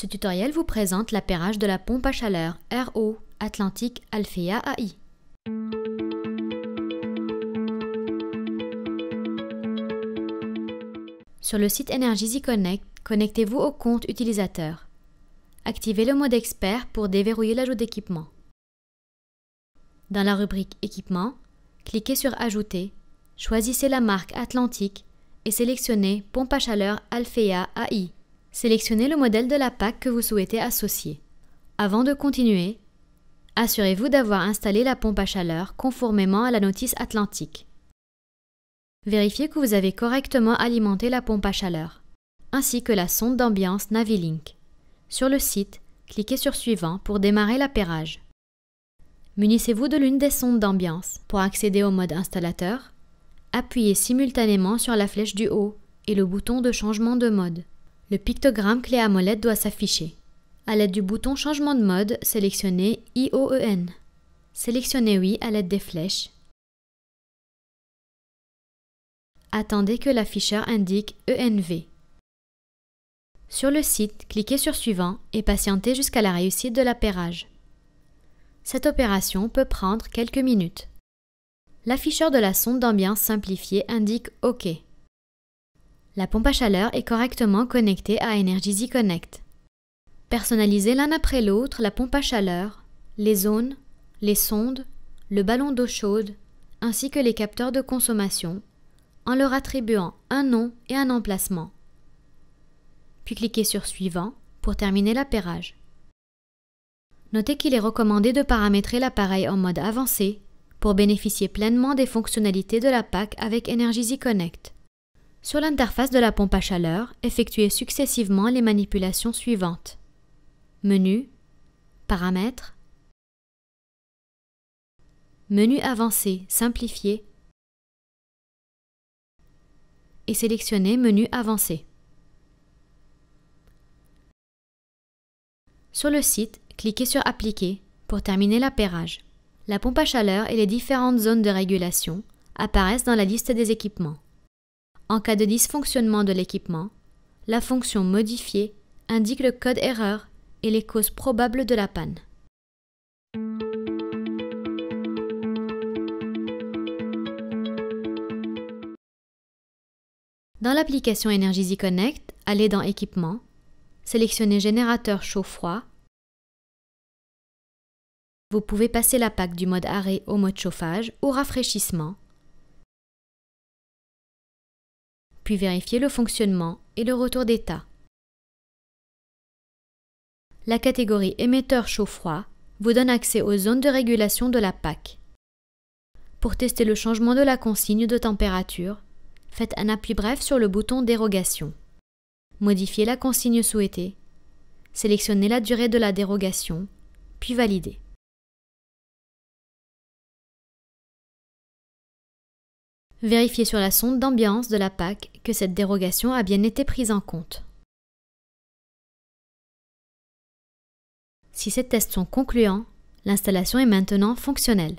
Ce tutoriel vous présente l'appairage de la pompe à chaleur RO Atlantic Alfea AI. Sur le site Energy Connect, connectez-vous au compte utilisateur. Activez le mode expert pour déverrouiller l'ajout d'équipement. Dans la rubrique Équipement, cliquez sur Ajouter, choisissez la marque Atlantique et sélectionnez Pompe à chaleur Alfea AI. Sélectionnez le modèle de la PAC que vous souhaitez associer. Avant de continuer, assurez-vous d'avoir installé la pompe à chaleur conformément à la notice atlantique. Vérifiez que vous avez correctement alimenté la pompe à chaleur, ainsi que la sonde d'ambiance Navilink. Sur le site, cliquez sur Suivant pour démarrer l'appairage. Munissez-vous de l'une des sondes d'ambiance pour accéder au mode installateur. Appuyez simultanément sur la flèche du haut et le bouton de changement de mode le pictogramme clé à molette doit s'afficher. À l'aide du bouton Changement de mode, sélectionnez IOEN. Sélectionnez Oui à l'aide des flèches. Attendez que l'afficheur indique ENV. Sur le site, cliquez sur Suivant et patientez jusqu'à la réussite de l'appairage. Cette opération peut prendre quelques minutes. L'afficheur de la sonde d'ambiance simplifiée indique OK. La pompe à chaleur est correctement connectée à Energy Connect. Personnalisez l'un après l'autre la pompe à chaleur, les zones, les sondes, le ballon d'eau chaude, ainsi que les capteurs de consommation, en leur attribuant un nom et un emplacement. Puis cliquez sur Suivant pour terminer l'appairage. Notez qu'il est recommandé de paramétrer l'appareil en mode avancé pour bénéficier pleinement des fonctionnalités de la PAC avec Energy Connect. Sur l'interface de la pompe à chaleur, effectuez successivement les manipulations suivantes. Menu Paramètres Menu avancé simplifié et sélectionnez Menu avancé. Sur le site, cliquez sur Appliquer pour terminer l'appairage. La pompe à chaleur et les différentes zones de régulation apparaissent dans la liste des équipements. En cas de dysfonctionnement de l'équipement, la fonction modifiée indique le code erreur et les causes probables de la panne. Dans l'application Energy Connect, allez dans Équipement, sélectionnez Générateur chaud-froid. Vous pouvez passer la PAC du mode arrêt au mode chauffage ou rafraîchissement puis vérifier le fonctionnement et le retour d'état. La catégorie émetteur chaud-froid vous donne accès aux zones de régulation de la PAC. Pour tester le changement de la consigne de température, faites un appui bref sur le bouton Dérogation. Modifiez la consigne souhaitée, sélectionnez la durée de la dérogation, puis validez. Vérifiez sur la sonde d'ambiance de la PAC que cette dérogation a bien été prise en compte. Si ces tests sont concluants, l'installation est maintenant fonctionnelle.